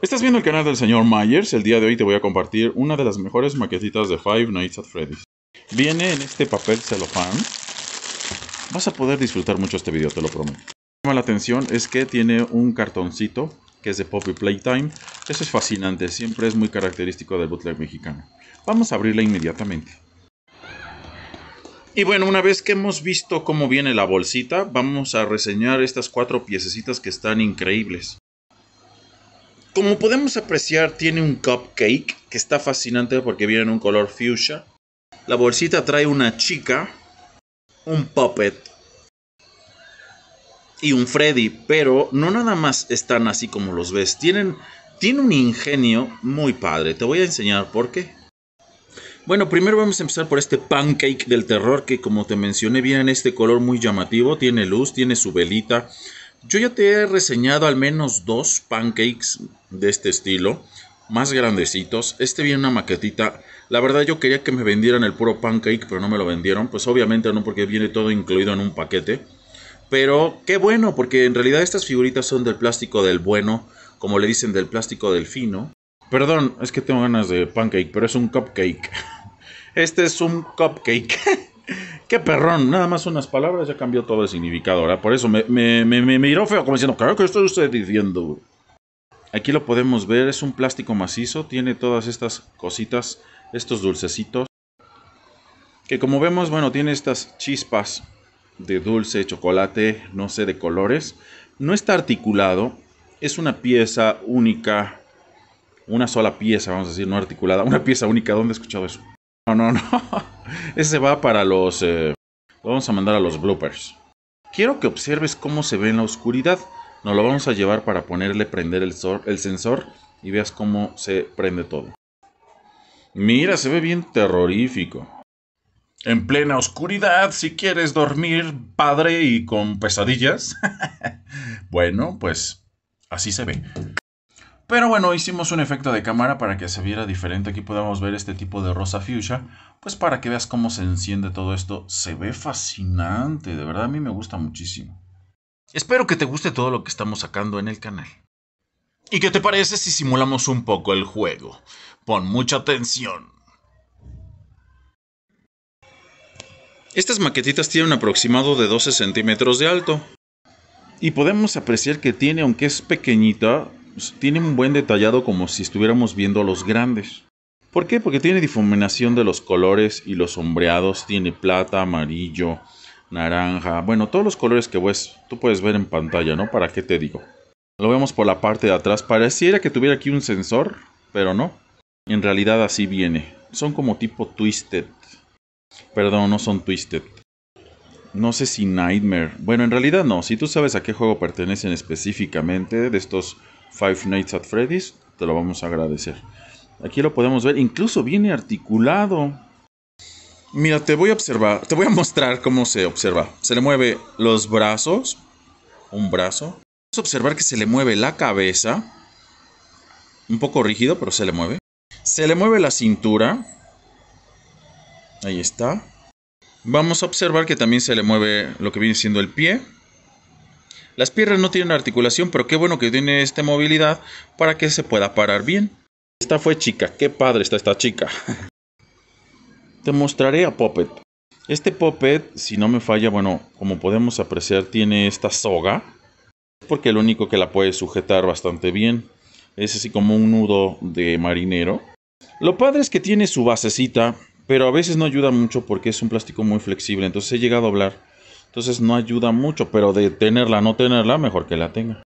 Estás viendo el canal del señor Myers. El día de hoy te voy a compartir una de las mejores maquetitas de Five Nights at Freddy's. Viene en este papel celofán. Vas a poder disfrutar mucho este video, te lo prometo. Lo que llama la atención es que tiene un cartoncito que es de Poppy Playtime. Eso es fascinante, siempre es muy característico del bootleg mexicano. Vamos a abrirla inmediatamente. Y bueno, una vez que hemos visto cómo viene la bolsita, vamos a reseñar estas cuatro piececitas que están increíbles. Como podemos apreciar, tiene un cupcake que está fascinante porque viene en un color fuchsia. La bolsita trae una chica, un puppet y un Freddy, pero no nada más están así como los ves. Tienen, tiene un ingenio muy padre. Te voy a enseñar por qué. Bueno, primero vamos a empezar por este pancake del terror que como te mencioné viene en este color muy llamativo, tiene luz, tiene su velita, yo ya te he reseñado al menos dos pancakes de este estilo, más grandecitos. Este viene una maquetita. La verdad yo quería que me vendieran el puro pancake, pero no me lo vendieron. Pues obviamente no, porque viene todo incluido en un paquete. Pero qué bueno, porque en realidad estas figuritas son del plástico del bueno, como le dicen del plástico del fino. Perdón, es que tengo ganas de pancake, pero es un cupcake. Este es un cupcake. Qué perrón, nada más unas palabras ya cambió todo el significado, ¿verdad? Por eso me, miró feo como diciendo, claro que estoy usted diciendo, Aquí lo podemos ver, es un plástico macizo, tiene todas estas cositas, estos dulcecitos. Que como vemos, bueno, tiene estas chispas de dulce, chocolate, no sé, de colores. No está articulado, es una pieza única, una sola pieza, vamos a decir, no articulada, una pieza única, ¿dónde he escuchado eso? No, no, no. Ese va para los... Eh, vamos a mandar a los bloopers. Quiero que observes cómo se ve en la oscuridad. Nos lo vamos a llevar para ponerle prender el, el sensor y veas cómo se prende todo. Mira, se ve bien terrorífico. En plena oscuridad, si quieres dormir padre y con pesadillas. bueno, pues así se ve. Pero bueno, hicimos un efecto de cámara para que se viera diferente. Aquí podamos ver este tipo de rosa fuchsia. Pues para que veas cómo se enciende todo esto. Se ve fascinante, de verdad a mí me gusta muchísimo. Espero que te guste todo lo que estamos sacando en el canal. ¿Y qué te parece si simulamos un poco el juego? Pon mucha atención. Estas maquetitas tienen un aproximado de 12 centímetros de alto. Y podemos apreciar que tiene, aunque es pequeñita, tiene un buen detallado como si estuviéramos viendo a los grandes. ¿Por qué? Porque tiene difuminación de los colores y los sombreados, tiene plata, amarillo, naranja, bueno, todos los colores que ves, tú puedes ver en pantalla, ¿no? ¿Para qué te digo? Lo vemos por la parte de atrás, pareciera que tuviera aquí un sensor, pero no. En realidad así viene. Son como tipo twisted. Perdón, no son twisted. No sé si Nightmare. Bueno, en realidad no. Si tú sabes a qué juego pertenecen específicamente de estos Five Nights at Freddy's, te lo vamos a agradecer. Aquí lo podemos ver, incluso viene articulado. Mira, te voy a observar, te voy a mostrar cómo se observa. Se le mueve los brazos, un brazo. Vamos a observar que se le mueve la cabeza, un poco rígido, pero se le mueve. Se le mueve la cintura. Ahí está. Vamos a observar que también se le mueve lo que viene siendo el pie. Las piernas no tienen articulación, pero qué bueno que tiene esta movilidad para que se pueda parar bien. Esta fue chica, qué padre está esta chica. Te mostraré a Poppet. Este Poppet, si no me falla, bueno, como podemos apreciar, tiene esta soga. Porque lo único que la puede sujetar bastante bien es así como un nudo de marinero. Lo padre es que tiene su basecita, pero a veces no ayuda mucho porque es un plástico muy flexible. Entonces he llegado a hablar entonces no ayuda mucho, pero de tenerla, no tenerla, mejor que la tenga.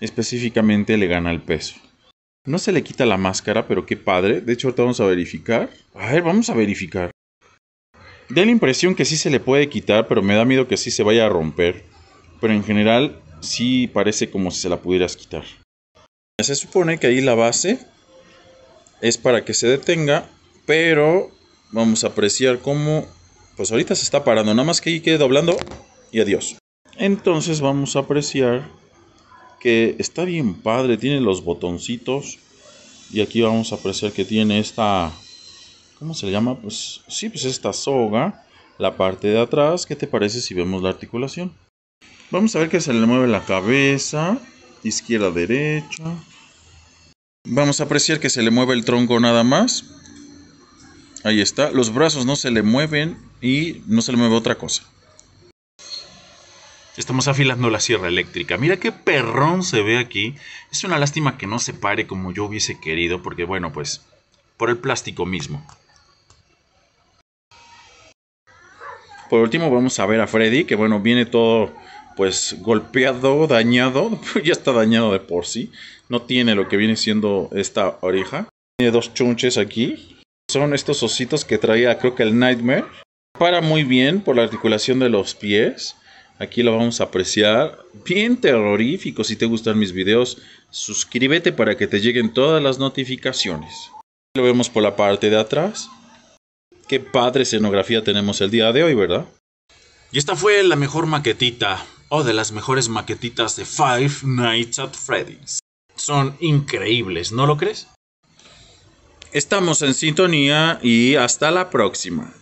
Específicamente le gana el peso. No se le quita la máscara, pero qué padre. De hecho, ahorita vamos a verificar. A ver, vamos a verificar. Da la impresión que sí se le puede quitar, pero me da miedo que sí se vaya a romper. Pero en general, sí parece como si se la pudieras quitar. Se supone que ahí la base es para que se detenga, pero vamos a apreciar cómo pues ahorita se está parando, nada más que ahí quede doblando y adiós. Entonces vamos a apreciar que está bien padre, tiene los botoncitos y aquí vamos a apreciar que tiene esta, ¿cómo se le llama? Pues sí, pues esta soga, la parte de atrás, ¿qué te parece si vemos la articulación? Vamos a ver que se le mueve la cabeza, izquierda, derecha. Vamos a apreciar que se le mueve el tronco nada más. Ahí está, los brazos no se le mueven y no se le mueve otra cosa. Estamos afilando la sierra eléctrica. Mira qué perrón se ve aquí. Es una lástima que no se pare como yo hubiese querido, porque bueno, pues por el plástico mismo. Por último vamos a ver a Freddy, que bueno, viene todo pues golpeado, dañado, ya está dañado de por sí. No tiene lo que viene siendo esta oreja. Tiene dos chunches aquí. Son estos ositos que traía creo que el Nightmare. Para muy bien por la articulación de los pies. Aquí lo vamos a apreciar. Bien terrorífico. Si te gustan mis videos, suscríbete para que te lleguen todas las notificaciones. Lo vemos por la parte de atrás. Qué padre escenografía tenemos el día de hoy, ¿verdad? Y esta fue la mejor maquetita, o de las mejores maquetitas de Five Nights at Freddy's. Son increíbles, ¿no lo crees? Estamos en sintonía y hasta la próxima.